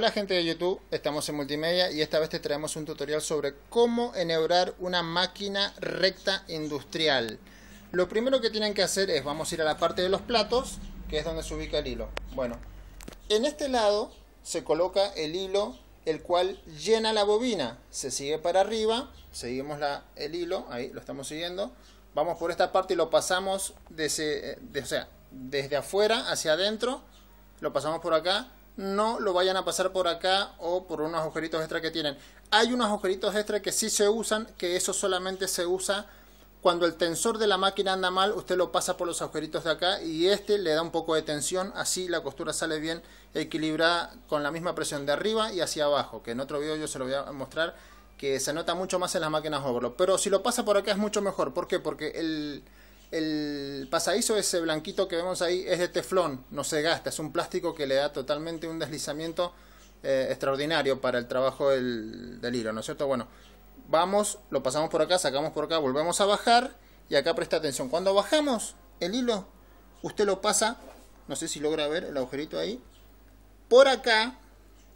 Hola gente de YouTube, estamos en Multimedia y esta vez te traemos un tutorial sobre cómo enhebrar una máquina recta industrial. Lo primero que tienen que hacer es, vamos a ir a la parte de los platos, que es donde se ubica el hilo. Bueno, en este lado se coloca el hilo, el cual llena la bobina. Se sigue para arriba, seguimos el hilo, ahí lo estamos siguiendo. Vamos por esta parte y lo pasamos desde, eh, o sea, desde afuera hacia adentro, lo pasamos por acá no lo vayan a pasar por acá o por unos agujeritos extra que tienen. Hay unos agujeritos extra que sí se usan, que eso solamente se usa cuando el tensor de la máquina anda mal, usted lo pasa por los agujeritos de acá y este le da un poco de tensión, así la costura sale bien equilibrada con la misma presión de arriba y hacia abajo, que en otro video yo se lo voy a mostrar que se nota mucho más en las máquinas overlock, pero si lo pasa por acá es mucho mejor, ¿por qué? Porque el el pasadizo ese blanquito que vemos ahí es de teflón, no se gasta, es un plástico que le da totalmente un deslizamiento eh, extraordinario para el trabajo del, del hilo, ¿no es cierto? Bueno, vamos, lo pasamos por acá, sacamos por acá, volvemos a bajar y acá presta atención. Cuando bajamos el hilo, usted lo pasa, no sé si logra ver el agujerito ahí, por acá,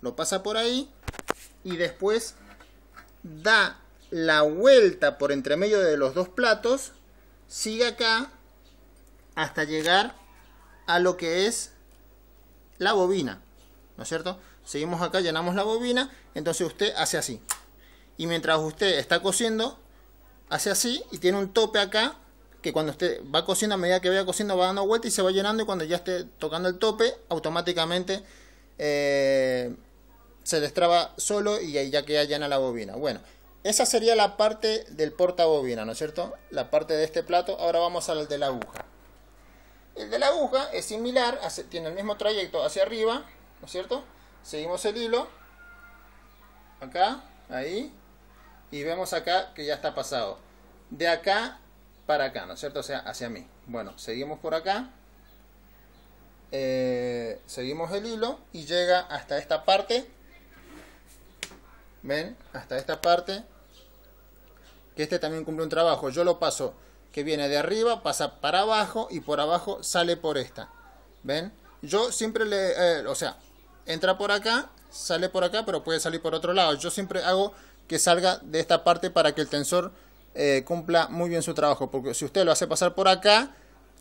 lo pasa por ahí y después da la vuelta por entre medio de los dos platos sigue acá hasta llegar a lo que es la bobina, ¿no es cierto? Seguimos acá, llenamos la bobina, entonces usted hace así. Y mientras usted está cosiendo, hace así y tiene un tope acá que cuando usted va cosiendo, a medida que vaya cosiendo, va dando vuelta y se va llenando y cuando ya esté tocando el tope, automáticamente eh, se destraba solo y ahí ya queda llena la bobina. Bueno, esa sería la parte del portabobina, ¿no es cierto? La parte de este plato. Ahora vamos al de la aguja. El de la aguja es similar, tiene el mismo trayecto hacia arriba, ¿no es cierto? Seguimos el hilo. Acá, ahí. Y vemos acá que ya está pasado. De acá para acá, ¿no es cierto? O sea, hacia mí. Bueno, seguimos por acá. Eh, seguimos el hilo y llega hasta esta parte. ¿Ven? Hasta esta parte que este también cumple un trabajo. Yo lo paso que viene de arriba, pasa para abajo y por abajo sale por esta. ¿Ven? Yo siempre le, eh, o sea, entra por acá, sale por acá, pero puede salir por otro lado. Yo siempre hago que salga de esta parte para que el tensor eh, cumpla muy bien su trabajo. Porque si usted lo hace pasar por acá,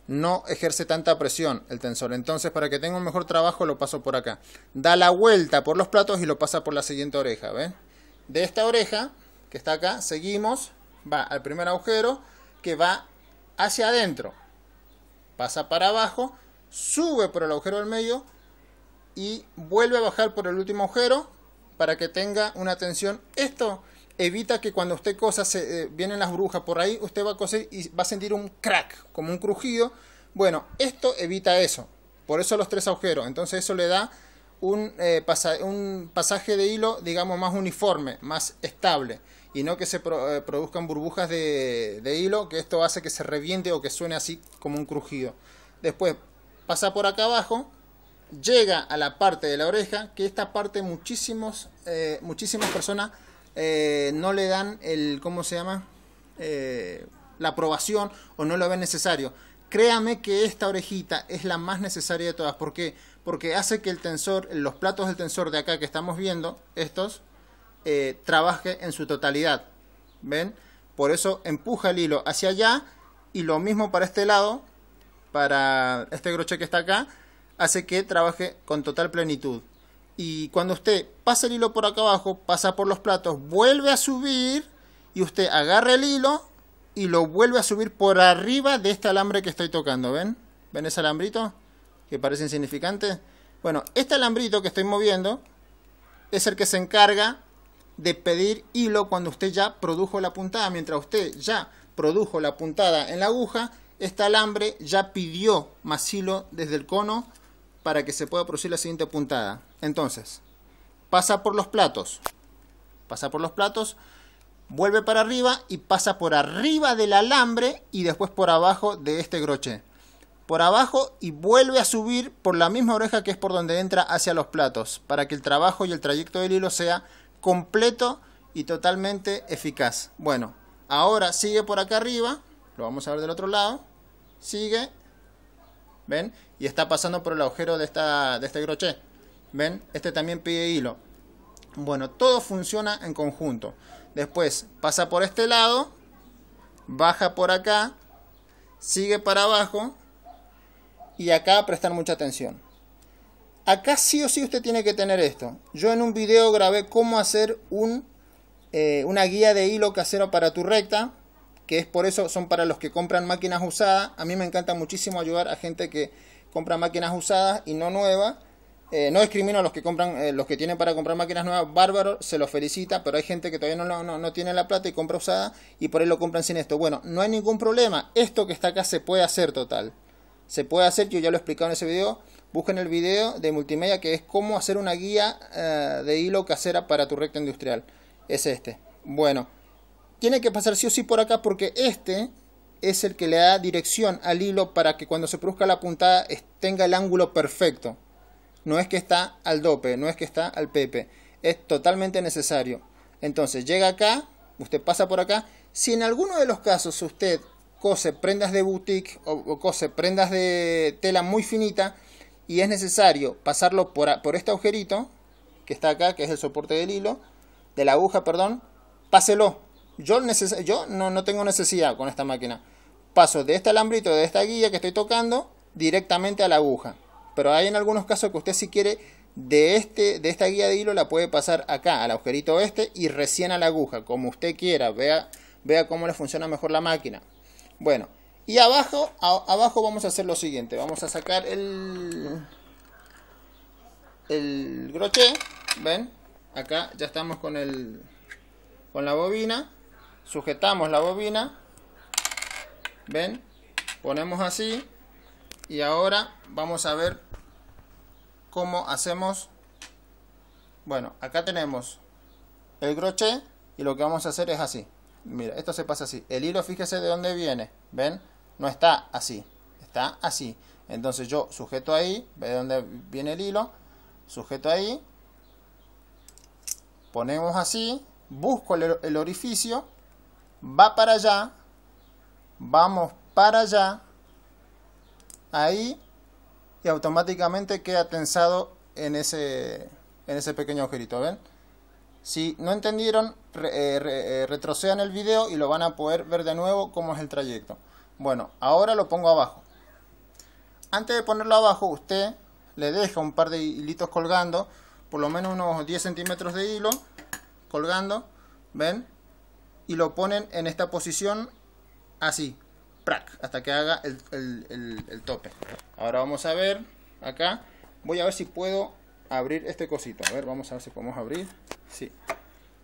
no ejerce tanta presión el tensor. Entonces, para que tenga un mejor trabajo, lo paso por acá. Da la vuelta por los platos y lo pasa por la siguiente oreja. ¿Ven? De esta oreja, que está acá, seguimos va al primer agujero que va hacia adentro, pasa para abajo, sube por el agujero del medio y vuelve a bajar por el último agujero para que tenga una tensión. Esto evita que cuando usted cosa, se, eh, vienen las brujas por ahí, usted va a coser y va a sentir un crack, como un crujido. Bueno, esto evita eso. Por eso los tres agujeros. Entonces eso le da eh, un, pasaje de hilo, digamos, más uniforme, más estable, y no que se eh, produzcan burbujas de, hilo, que esto hace que se reviente o que suene así como un crujido. Después pasa por acá abajo, llega a la parte de la oreja, que esta parte muchísimos, eh, muchísimas personas no le dan el, ¿cómo se llama? la aprobación o no lo ven necesario créame que esta orejita es la más necesaria de todas. ¿Por qué? Porque hace que el tensor, los platos del tensor de acá que estamos viendo, estos, eh, trabaje en su totalidad. ¿Ven? Por eso empuja el hilo hacia allá y lo mismo para este lado, para este broche que está acá, hace que trabaje con total plenitud. Y cuando usted pasa el hilo por acá abajo, pasa por los platos, vuelve a subir y usted agarra el hilo y lo vuelve a subir por arriba de este alambre que estoy tocando. ¿Ven? ¿Ven ese alambrito? Que parece insignificante. Bueno, este alambrito que estoy moviendo es el que se encarga de pedir hilo cuando usted ya produjo la puntada. Mientras usted ya produjo la puntada en la aguja, este alambre ya pidió más hilo desde el cono para que se pueda producir la siguiente puntada. Entonces, pasa por los platos. Pasa por los platos vuelve para arriba y pasa por arriba del alambre y después por abajo de este groche Por abajo y vuelve a subir por la misma oreja que es por donde entra hacia los platos, para que el trabajo y el trayecto del hilo sea completo y totalmente eficaz. Bueno, ahora sigue por acá arriba, lo vamos a ver del otro lado, sigue, ¿ven? Y está pasando por el agujero de, de este groche ¿ven? Este también pide hilo. Bueno, todo funciona en conjunto. Después pasa por este lado, baja por acá, sigue para abajo y acá prestar mucha atención. Acá sí o sí usted tiene que tener esto. Yo en un video grabé cómo hacer un, eh, una guía de hilo casero para tu recta, que es por eso son para los que compran máquinas usadas. A mí me encanta muchísimo ayudar a gente que compra máquinas usadas y no nuevas eh, no discrimino a los que compran, eh, los que tienen para comprar máquinas nuevas, bárbaro, se los felicita, pero hay gente que todavía no, tiene la plata y compra usada y por ahí lo compran sin esto. Bueno, no hay ningún problema, esto que está acá se puede hacer total. Se puede hacer, yo ya lo he explicado en ese video, busquen el video de multimedia que es cómo hacer una guía eh, de hilo casera para tu recta industrial. Es este. Bueno, tiene que pasar sí o sí por acá porque este es el que le da dirección al hilo para que cuando se produzca la puntada tenga el ángulo perfecto. No es que está al dope, no es que está al pepe. Es totalmente necesario. Entonces llega acá, usted pasa por acá. Si en alguno de los casos usted cose prendas de boutique o, cose prendas de tela muy finita y es necesario pasarlo por, por este agujerito que está acá, que es el soporte del hilo, de la aguja, perdón, páselo. Yo, yo no, no tengo necesidad con esta máquina. Paso de este alambrito, de esta guía que estoy tocando, directamente a la aguja. Pero hay en algunos casos que usted si quiere de, este, de esta guía de hilo la puede pasar acá, al agujerito este y recién a la aguja, como usted quiera, vea, vea cómo le funciona mejor la máquina. Bueno, y abajo, abajo vamos a hacer lo siguiente, vamos a sacar el, el crochet, ven, acá ya estamos con, el, con la bobina, sujetamos la bobina, ven, ponemos así, y ahora vamos a ver cómo hacemos bueno acá tenemos el crochet y lo que vamos a hacer es así mira esto se pasa así el hilo fíjese de dónde viene ven no está así está así entonces yo sujeto ahí ve de dónde viene el hilo sujeto ahí ponemos así busco el, el orificio va para allá vamos para allá ahí y automáticamente queda tensado en ese, en ese pequeño agujerito, ¿ven? Si no entendieron, eh, eh, retrocedan el video y lo van a poder ver de nuevo cómo es el trayecto. Bueno, ahora lo pongo abajo. Antes de ponerlo abajo, usted le deja un par de hilitos colgando, por lo menos unos 10 centímetros de hilo colgando, ¿ven? Y lo ponen en esta posición así, hasta que haga el, tope. Ahora vamos a ver acá. Voy a ver si puedo abrir este cosito. A ver, vamos a ver si podemos abrir. Sí.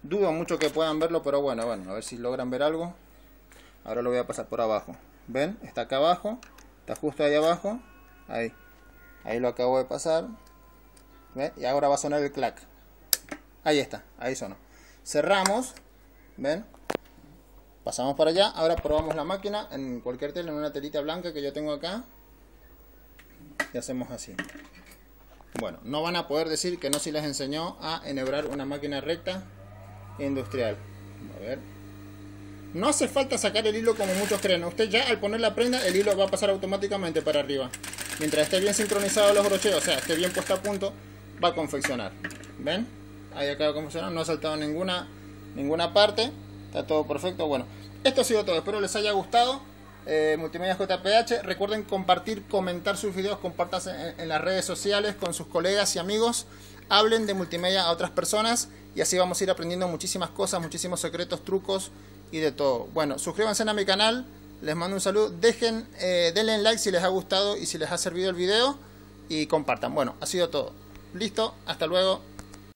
Dudo mucho que puedan verlo, pero bueno, bueno, a ver si logran ver algo. Ahora lo voy a pasar por abajo. ¿Ven? Está acá abajo. Está justo ahí abajo. Ahí. Ahí lo acabo de pasar. ¿Ven? Y ahora va a sonar el clac. Ahí está. Ahí sonó. Cerramos. ¿Ven? Pasamos para allá, ahora probamos la máquina en cualquier tela, en una telita blanca que yo tengo acá. Y hacemos así. Bueno, no van a poder decir que no si les enseñó a enhebrar una máquina recta industrial. A ver. No hace falta sacar el hilo como muchos creen. Usted ya al poner la prenda, el hilo va a pasar automáticamente para arriba. Mientras esté bien sincronizado los brocheos, o sea, esté bien puesto a punto, va a confeccionar. ¿Ven? Ahí acaba de confeccionar, no ha saltado ninguna, ninguna parte. Está todo perfecto. Bueno, esto ha sido todo. Espero les haya gustado. Eh, multimedia JPH. Recuerden compartir, comentar sus videos, compartas en, las redes sociales con sus colegas y amigos. Hablen de multimedia a otras personas y así vamos a ir aprendiendo muchísimas cosas, muchísimos secretos, trucos y de todo. Bueno, suscríbanse a mi canal. Les mando un saludo. Dejen, eh, denle like si les ha gustado y si les ha servido el video y compartan. Bueno, ha sido todo. Listo, hasta luego.